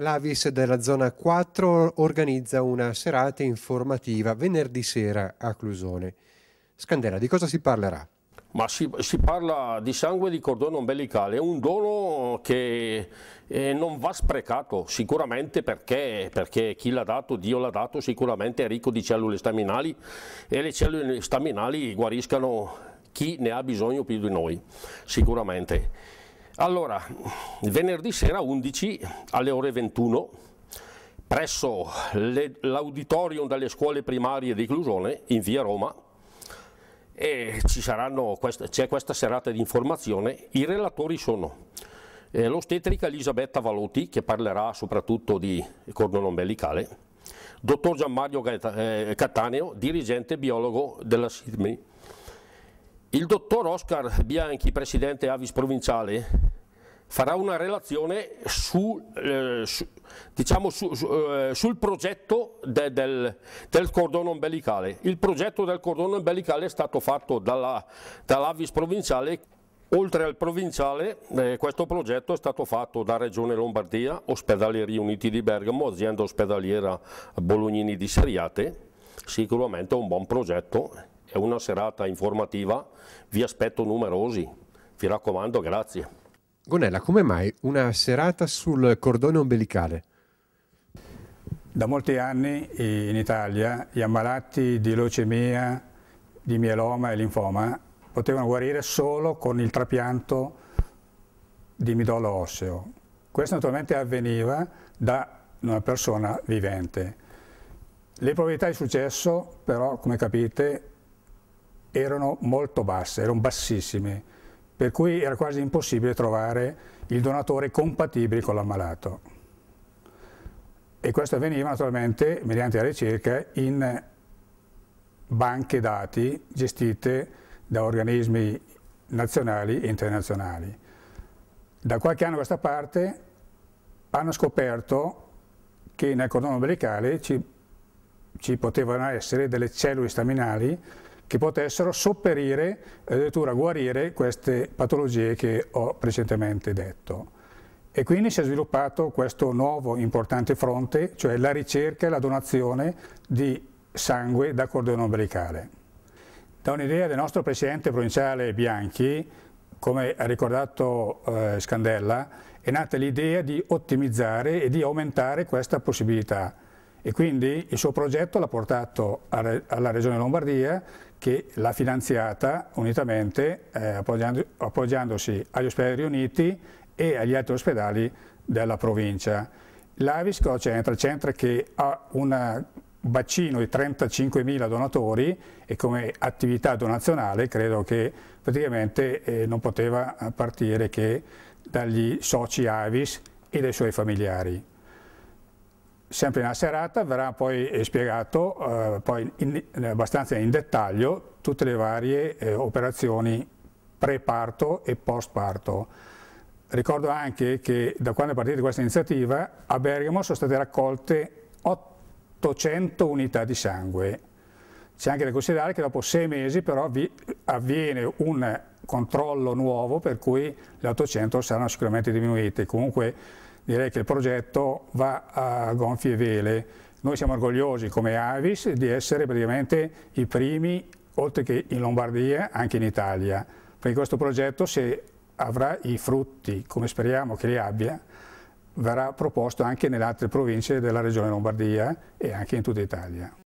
L'Avis della zona 4 organizza una serata informativa venerdì sera a Clusone. Scandela, di cosa si parlerà? Ma si, si, parla di sangue di cordone ombelicale, è un dono che eh, non va sprecato sicuramente perché, perché chi l'ha dato, Dio l'ha dato, sicuramente è ricco di cellule staminali e le cellule staminali guariscano chi ne ha bisogno più di noi, sicuramente. Allora, venerdì sera 11 alle ore 21 presso l'auditorium delle scuole primarie di Clusone in via Roma c'è questa serata di informazione, i relatori sono eh, l'ostetrica Elisabetta Valotti che parlerà soprattutto di cordone ombelicale, dottor Gianmario eh, Cattaneo, dirigente biologo della SIRMI, il dottor Oscar Bianchi, presidente Avis provinciale farà una relazione su, eh, su, diciamo su, eh, sul progetto de, del, del, cordone ombelicale. Il progetto del cordone ombelicale è stato fatto dalla, dall'Avis provinciale. Oltre al provinciale, eh, questo progetto è stato fatto da Regione Lombardia, ospedali riuniti di Bergamo, azienda ospedaliera Bolognini di Seriate. Sicuramente è un buon progetto, è una serata informativa, vi aspetto numerosi. Vi raccomando, grazie. Gonella, come mai una serata sul cordone ombelicale? Da molti anni in Italia gli ammalati di leucemia, di mieloma e linfoma potevano guarire solo con il trapianto di midollo osseo. Questo naturalmente avveniva da una persona vivente. Le probabilità di successo però, come capite, erano molto basse, erano bassissime per cui era quasi impossibile trovare il donatore compatibile con l'ammalato. E questo avveniva naturalmente mediante la ricerca in banche dati gestite da organismi nazionali e internazionali. Da qualche anno a questa parte hanno scoperto che nel cordone umbilicale ci, ci potevano essere delle cellule staminali che potessero sopperire e addirittura guarire queste patologie che ho precedentemente detto. E quindi si è sviluppato questo nuovo importante fronte, cioè la ricerca e la donazione di sangue da cordone ombelicale. Da un'idea del nostro presidente provinciale Bianchi, come ha ricordato eh, Scandella, è nata l'idea di ottimizzare e di aumentare questa possibilità e quindi il suo progetto l'ha portato alla Regione Lombardia che l'ha finanziata unitamente eh, appoggiandosi agli ospedali riuniti e agli altri ospedali della provincia. L'Avisco Centra, il centro che ha un bacino di 35.000 donatori e come attività donazionale credo che praticamente eh, non poteva eh, partire che dagli soci Avis e dai suoi familiari sempre nella serata verrà poi eh, spiegato eh, poi in, abbastanza in dettaglio tutte le varie eh, operazioni pre-parto e post-parto. Ricordo anche che da quando è partita questa iniziativa a Bergamo sono state raccolte 800 unità di sangue. C'è anche da considerare che dopo sei mesi però avviene un controllo nuovo per cui le 800 saranno sicuramente diminuite. Comunque direi che il progetto va a gonfie vele. Noi siamo orgogliosi come Avis di essere praticamente i primi, oltre che in Lombardia, anche in Italia, perché questo progetto se avrà i frutti, come speriamo che li abbia, verrà proposto anche nelle altre province della regione Lombardia e anche in tutta Italia.